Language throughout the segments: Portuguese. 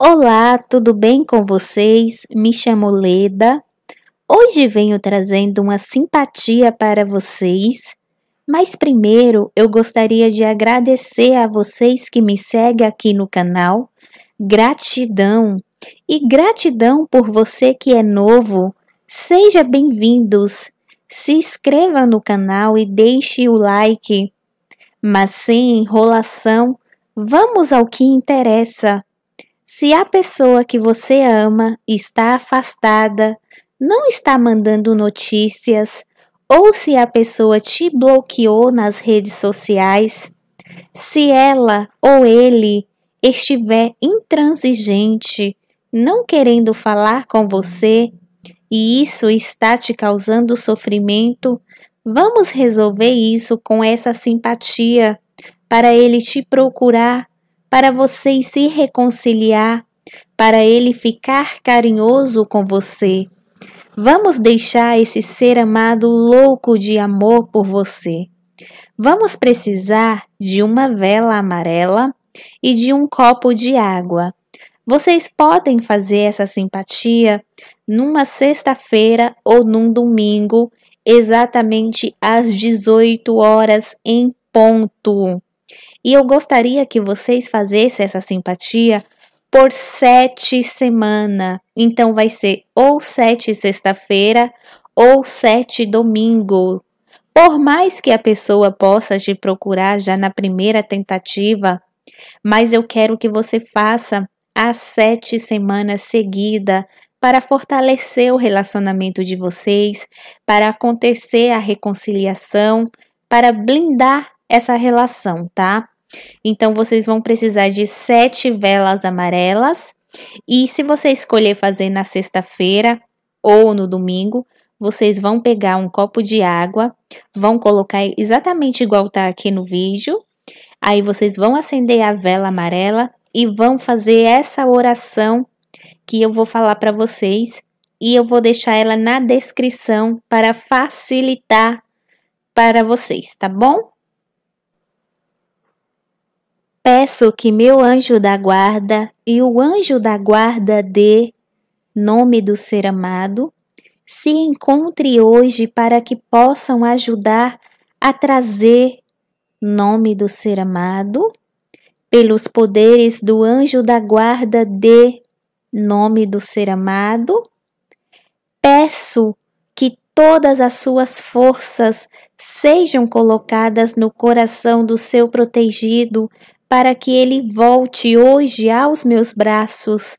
Olá, tudo bem com vocês? Me chamo Leda. Hoje venho trazendo uma simpatia para vocês, mas primeiro eu gostaria de agradecer a vocês que me seguem aqui no canal. Gratidão! E gratidão por você que é novo. Seja bem-vindos! Se inscreva no canal e deixe o like. Mas sem enrolação, vamos ao que interessa. Se a pessoa que você ama está afastada, não está mandando notícias, ou se a pessoa te bloqueou nas redes sociais, se ela ou ele estiver intransigente, não querendo falar com você, e isso está te causando sofrimento, vamos resolver isso com essa simpatia, para ele te procurar para vocês se reconciliar, para ele ficar carinhoso com você. Vamos deixar esse ser amado louco de amor por você. Vamos precisar de uma vela amarela e de um copo de água. Vocês podem fazer essa simpatia numa sexta-feira ou num domingo, exatamente às 18 horas em ponto. E eu gostaria que vocês fizessem essa simpatia por sete semanas. Então vai ser ou sete sexta-feira ou sete domingo. Por mais que a pessoa possa te procurar já na primeira tentativa, mas eu quero que você faça as sete semanas seguidas para fortalecer o relacionamento de vocês, para acontecer a reconciliação, para blindar essa relação, tá? Então, vocês vão precisar de sete velas amarelas. E se você escolher fazer na sexta-feira ou no domingo, vocês vão pegar um copo de água, vão colocar exatamente igual tá aqui no vídeo. Aí vocês vão acender a vela amarela e vão fazer essa oração que eu vou falar para vocês e eu vou deixar ela na descrição para facilitar para vocês, tá bom? peço que meu anjo da guarda e o anjo da guarda de nome do ser amado se encontre hoje para que possam ajudar a trazer nome do ser amado pelos poderes do anjo da guarda de nome do ser amado peço que todas as suas forças sejam colocadas no coração do seu protegido para que ele volte hoje aos meus braços.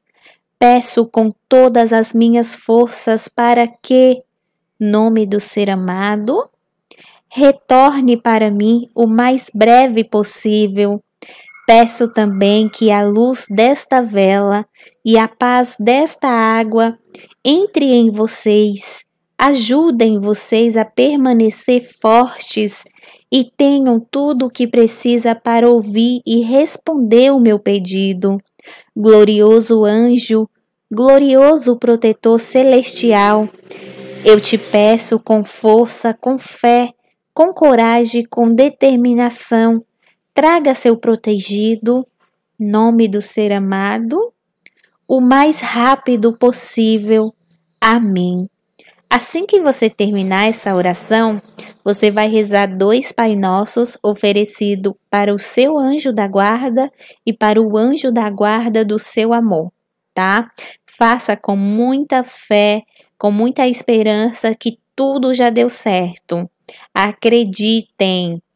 Peço com todas as minhas forças para que, nome do ser amado, retorne para mim o mais breve possível. Peço também que a luz desta vela e a paz desta água entre em vocês, ajudem vocês a permanecer fortes e tenham tudo o que precisa para ouvir e responder o meu pedido. Glorioso anjo, glorioso protetor celestial, eu te peço com força, com fé, com coragem, com determinação, traga seu protegido, nome do ser amado, o mais rápido possível. Amém. Assim que você terminar essa oração, você vai rezar dois Pai Nossos oferecido para o seu anjo da guarda e para o anjo da guarda do seu amor, tá? Faça com muita fé, com muita esperança que tudo já deu certo. Acreditem,